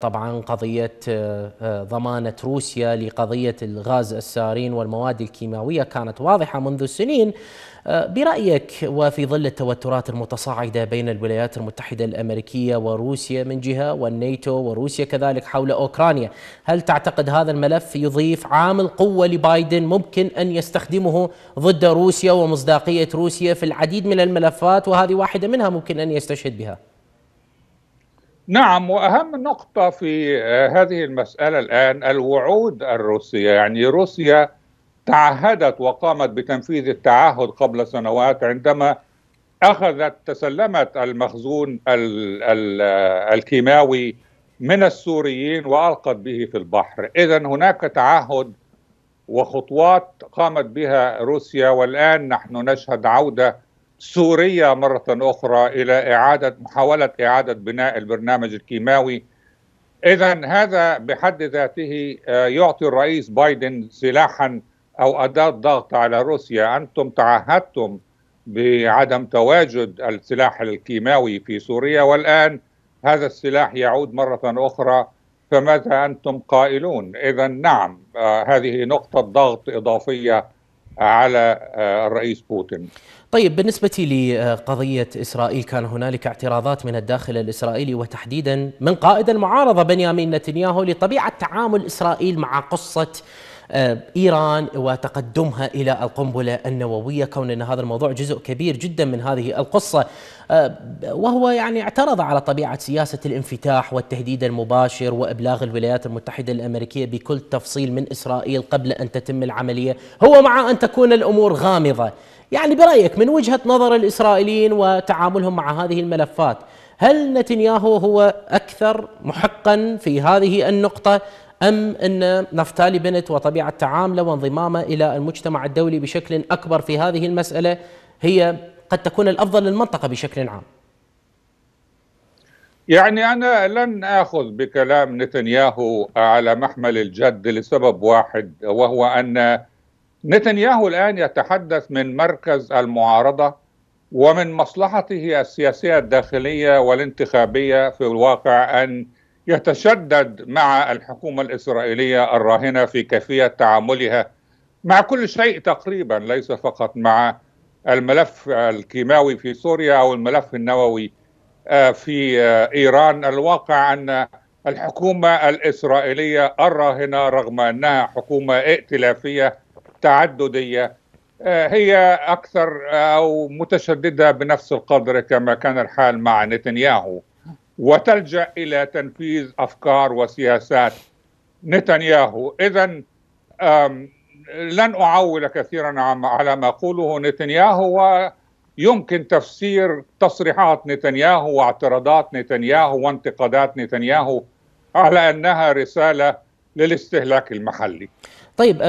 طبعا قضية آه، آه، ضمانة روسيا لقضية الغاز السارين والمواد الكيماوية كانت واضحة منذ سنين آه، برأيك وفي ظل التوترات المتصاعدة بين الولايات المتحدة الأمريكية وروسيا من جهة والنيتو وروسيا كذلك حول أوكرانيا هل تعتقد هذا الملف يضيف عامل قوة لبايدن ممكن أن يستخدمه ضد روسيا ومصداقية روسيا في العديد من الملفات وهذه واحدة منها ممكن أن يستشهد بها؟ نعم واهم نقطه في آه، هذه المساله الان الوعود الروسيه يعني روسيا تعهدت وقامت بتنفيذ التعهد قبل سنوات عندما اخذت تسلمت المخزون آه، الكيماوي من السوريين والقت به في البحر اذا هناك تعهد وخطوات قامت بها روسيا والان نحن نشهد عوده سوريا مرة أخرى إلى إعادة محاولة إعادة بناء البرنامج الكيماوي إذا هذا بحد ذاته آه، يعطي الرئيس بايدن سلاحا أو أداة ضغط على روسيا أنتم تعهدتم بعدم تواجد السلاح الكيماوي في سوريا والآن هذا السلاح يعود مرة أخرى فماذا أنتم قائلون إذا نعم آه، هذه نقطة ضغط إضافية على آه، الرئيس بوتين طيب بالنسبة لقضية إسرائيل كان هنالك اعتراضات من الداخل الإسرائيلي وتحديدا من قائد المعارضة بنيامين نتنياهو لطبيعة تعامل إسرائيل مع قصة آه، إيران وتقدمها إلى القنبلة النووية كون أن هذا الموضوع جزء كبير جدا من هذه القصة آه، وهو يعني اعترض على طبيعة سياسة الانفتاح والتهديد المباشر وإبلاغ الولايات المتحدة الأمريكية بكل تفصيل من إسرائيل قبل أن تتم العملية هو مع أن تكون الأمور غامضة يعني برأيك من وجهة نظر الإسرائيليين وتعاملهم مع هذه الملفات هل نتنياهو هو أكثر محقا في هذه النقطة أم أن نفتالي بنت وطبيعة تعامله وانضمامه إلى المجتمع الدولي بشكل أكبر في هذه المسألة هي قد تكون الأفضل للمنطقة بشكل عام يعني أنا لن آخذ بكلام نتنياهو على محمل الجد لسبب واحد وهو أن نتنياهو الآن يتحدث من مركز المعارضة ومن مصلحته السياسية الداخلية والانتخابية في الواقع أن يتشدد مع الحكومة الإسرائيلية الراهنة في كيفية تعاملها مع كل شيء تقريبا ليس فقط مع الملف الكيماوي في سوريا أو الملف النووي آه، في آه، إيران الواقع أن الحكومة الإسرائيلية الراهنة رغم أنها حكومة ائتلافية تعددية آه، هي أكثر أو متشددة بنفس القدر كما كان الحال مع نتنياهو وتلجا الى تنفيذ افكار وسياسات نتنياهو اذا لن اعول كثيرا على ما قوله نتنياهو ويمكن تفسير تصريحات نتنياهو واعتراضات نتنياهو وانتقادات نتنياهو على انها رساله للاستهلاك المحلي طيب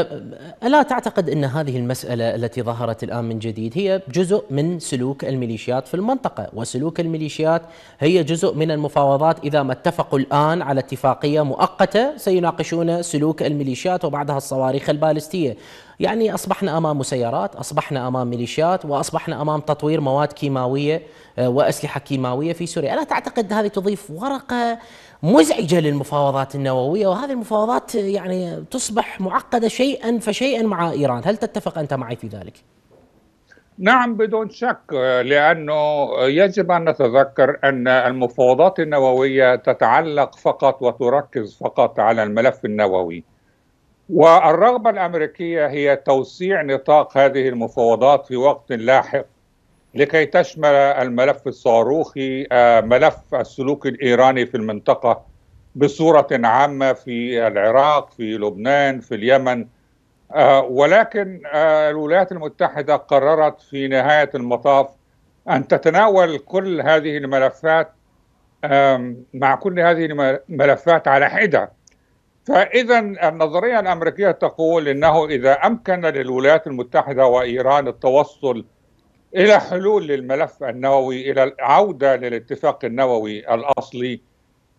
ألا تعتقد أن هذه المسألة التي ظهرت الآن من جديد هي جزء من سلوك الميليشيات في المنطقة وسلوك الميليشيات هي جزء من المفاوضات إذا ما اتفقوا الآن على اتفاقية مؤقتة سيناقشون سلوك الميليشيات وبعدها الصواريخ البالستية يعني أصبحنا أمام مسيرات أصبحنا أمام ميليشيات وأصبحنا أمام تطوير مواد كيماوية آه، وأسلحة كيماوية في سوريا أنا تعتقد هذه تضيف ورقة مزعجة للمفاوضات النووية وهذه المفاوضات آه، يعني تصبح معقدة شيئا فشيئا مع إيران هل تتفق أنت معي في ذلك؟ نعم بدون شك آه، لانه يجب ان نتذكر ان المفاوضات النوويه تتعلق فقط وتركز فقط على الملف النووي والرغبة الأمريكية هي توسيع نطاق هذه المفاوضات في وقت لاحق لكي تشمل الملف الصاروخي آه، ملف السلوك الإيراني في المنطقة بصورة عامة في العراق في لبنان في اليمن آه، ولكن آه، الولايات المتحدة قررت في نهاية المطاف أن تتناول كل هذه الملفات مع كل هذه الملفات على حدة فإذا النظرية الأمريكية تقول أنه إذا أمكن للولايات المتحدة وإيران التوصل إلى حلول للملف النووي إلى العودة للاتفاق النووي الأصلي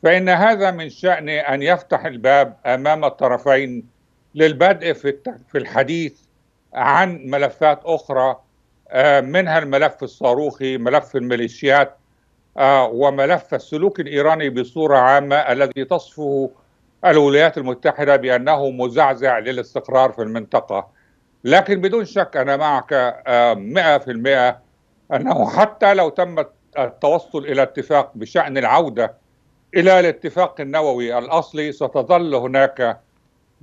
فإن هذا من شان أن يفتح الباب أمام الطرفين للبدء في الحديث عن ملفات أخرى آه، منها الملف الصاروخي ملف الميليشيات آه، وملف السلوك الإيراني بصورة عامة الذي تصفه الولايات المتحدة بأنه مزعزع للاستقرار في المنطقة لكن بدون شك أنا معك آه، مئة في المئة أنه حتى لو تم التوصل إلى اتفاق بشأن العودة إلى الاتفاق النووي الأصلي ستظل هناك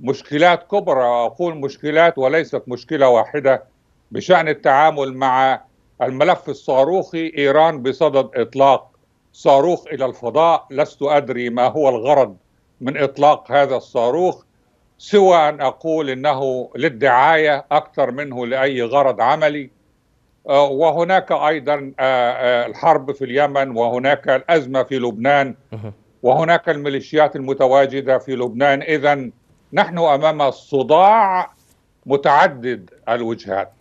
مشكلات كبرى وأقول مشكلات وليست مشكلة واحدة بشأن التعامل مع الملف الصاروخي إيران بصدد إطلاق صاروخ إلى الفضاء لست أدري ما هو الغرض من إطلاق هذا الصاروخ سوى أن أقول إنه للدعاية أكثر منه لأي غرض عملي آه، وهناك أيضا آه، آه، الحرب في اليمن وهناك الأزمة في لبنان وهناك الميليشيات المتواجدة في لبنان إذا نحن أمام صداع متعدد الوجهات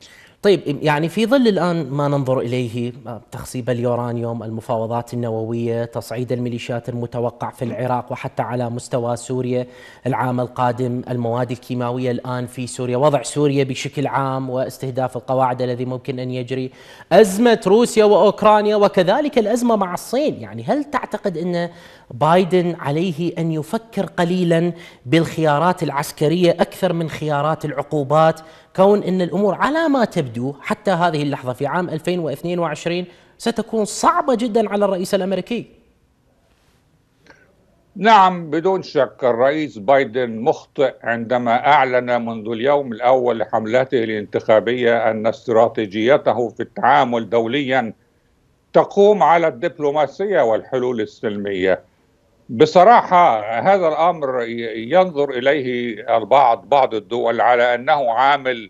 طيب يعني في ظل الان ما ننظر اليه آه، تخصيب اليورانيوم، المفاوضات النوويه، تصعيد الميليشيات المتوقع في العراق وحتى على مستوى سوريا العام القادم، المواد الكيماويه الان في سوريا، وضع سوريا بشكل عام واستهداف القواعد الذي ممكن ان يجري، ازمه روسيا واوكرانيا وكذلك الازمه مع الصين، يعني هل تعتقد ان بايدن عليه ان يفكر قليلا بالخيارات العسكريه اكثر من خيارات العقوبات كون ان الامور على ما تبدو حتى هذه اللحظه في عام 2022 ستكون صعبه جدا على الرئيس الامريكي. نعم بدون شك الرئيس بايدن مخطئ عندما اعلن منذ اليوم الاول لحملاته الانتخابيه ان استراتيجيته في التعامل دوليا تقوم على الدبلوماسيه والحلول السلميه. بصراحة هذا الأمر ينظر إليه البعض بعض الدول على أنه عامل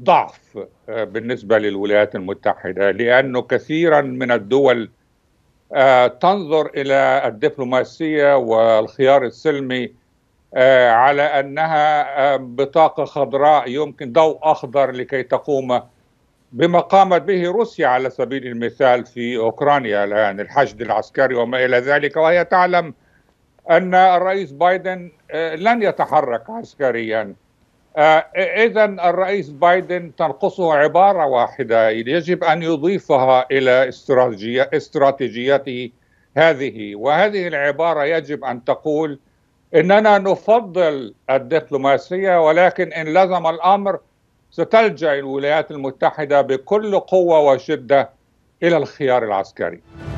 ضعف بالنسبة للولايات المتحدة لأنه كثيرا من الدول آه، تنظر إلى الدبلوماسية والخيار السلمي آه، على أنها آه، بطاقة خضراء يمكن ضوء أخضر لكي تقوم بما قامت به روسيا على سبيل المثال في اوكرانيا الان الحشد العسكري وما الى ذلك وهي تعلم ان الرئيس بايدن آه، لن يتحرك عسكريا آه، اذا الرئيس بايدن تنقصه عباره واحده يجب ان يضيفها الى استراتيجيته هذه وهذه العباره يجب ان تقول اننا نفضل الدبلوماسيه ولكن ان لزم الامر ستلجأ الولايات المتحدة بكل قوة وشدة إلى الخيار العسكري